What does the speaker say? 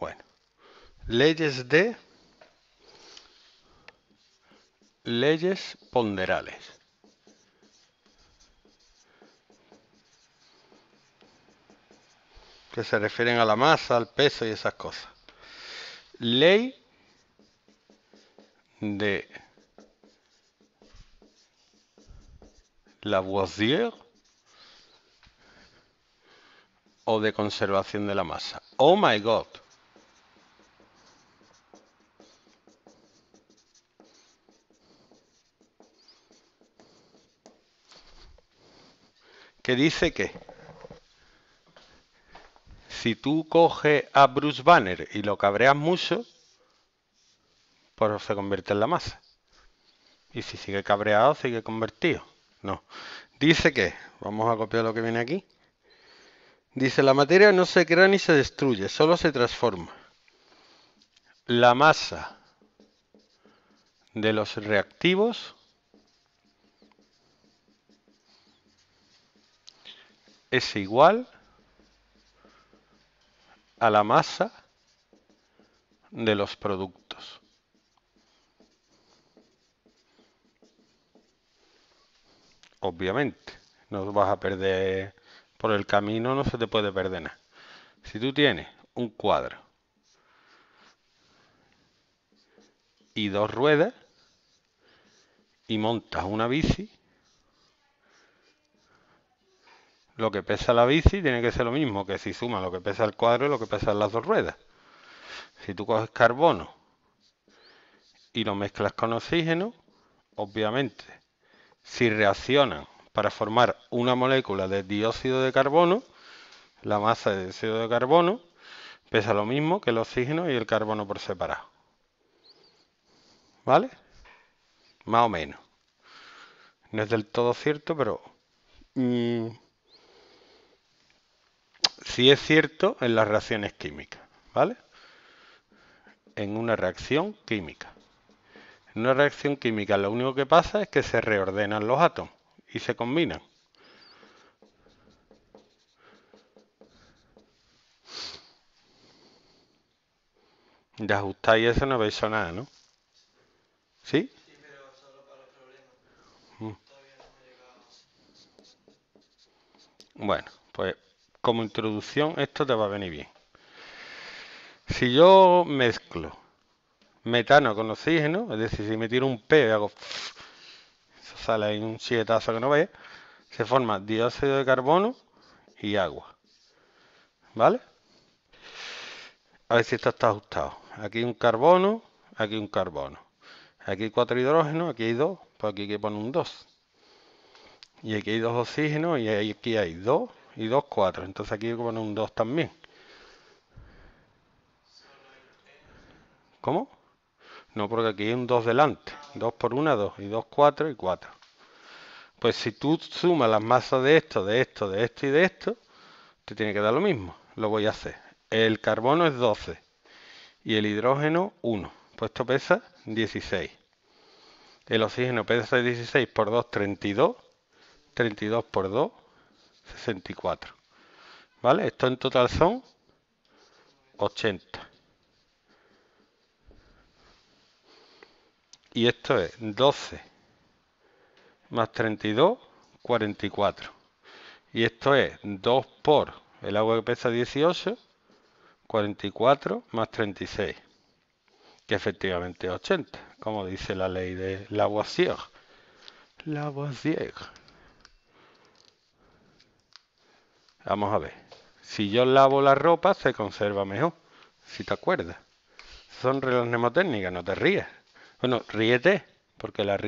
Bueno, leyes de leyes ponderales. que se refieren a la masa, al peso y esas cosas. Ley de la Lavoisier o de conservación de la masa. Oh my god. que dice que si tú coges a Bruce Banner y lo cabreas mucho, pues se convierte en la masa. Y si sigue cabreado, sigue convertido. No. Dice que, vamos a copiar lo que viene aquí. Dice, la materia no se crea ni se destruye, solo se transforma. La masa de los reactivos es igual a la masa de los productos. Obviamente, no vas a perder por el camino, no se te puede perder nada. Si tú tienes un cuadro y dos ruedas y montas una bici, Lo que pesa la bici tiene que ser lo mismo que si suma lo que pesa el cuadro y lo que pesan las dos ruedas. Si tú coges carbono y lo mezclas con oxígeno, obviamente, si reaccionan para formar una molécula de dióxido de carbono, la masa de dióxido de carbono pesa lo mismo que el oxígeno y el carbono por separado. ¿Vale? Más o menos. No es del todo cierto, pero... Mm, y es cierto en las reacciones químicas, ¿vale? En una reacción química. En una reacción química lo único que pasa es que se reordenan los átomos y se combinan. De ajustáis eso no veis nada, ¿no? ¿Sí? Sí, pero solo para mm. Bueno, pues como introducción esto te va a venir bien. Si yo mezclo metano con oxígeno, es decir, si me tiro un P y hago... sale ahí un chietazo que no veis. Se forma dióxido de carbono y agua. ¿Vale? A ver si esto está ajustado. Aquí un carbono, aquí un carbono. Aquí hay cuatro hidrógenos, aquí hay dos, pues aquí hay que poner un 2. Y aquí hay dos oxígenos y aquí hay dos y 2, 4. Entonces aquí hay que poner un 2 también. ¿Cómo? No, porque aquí hay un 2 delante. 2 por 1, 2. Y 2, 4 y 4. Pues si tú sumas las masas de esto, de esto, de esto y de esto, te tiene que dar lo mismo. Lo voy a hacer. El carbono es 12 y el hidrógeno 1. Pues esto pesa 16. El oxígeno pesa 16 por 2, 32. 32 por 2, 64. ¿Vale? Esto en total son 80. Y esto es 12 más 32, 44. Y esto es 2 por el agua que pesa 18, 44 más 36, que efectivamente es 80, como dice la ley de Lavoisier. Lavoisier. Vamos a ver. Si yo lavo la ropa, se conserva mejor. Si te acuerdas. Son reglas mnemotécnicas, no te rías. Bueno, ríete, porque la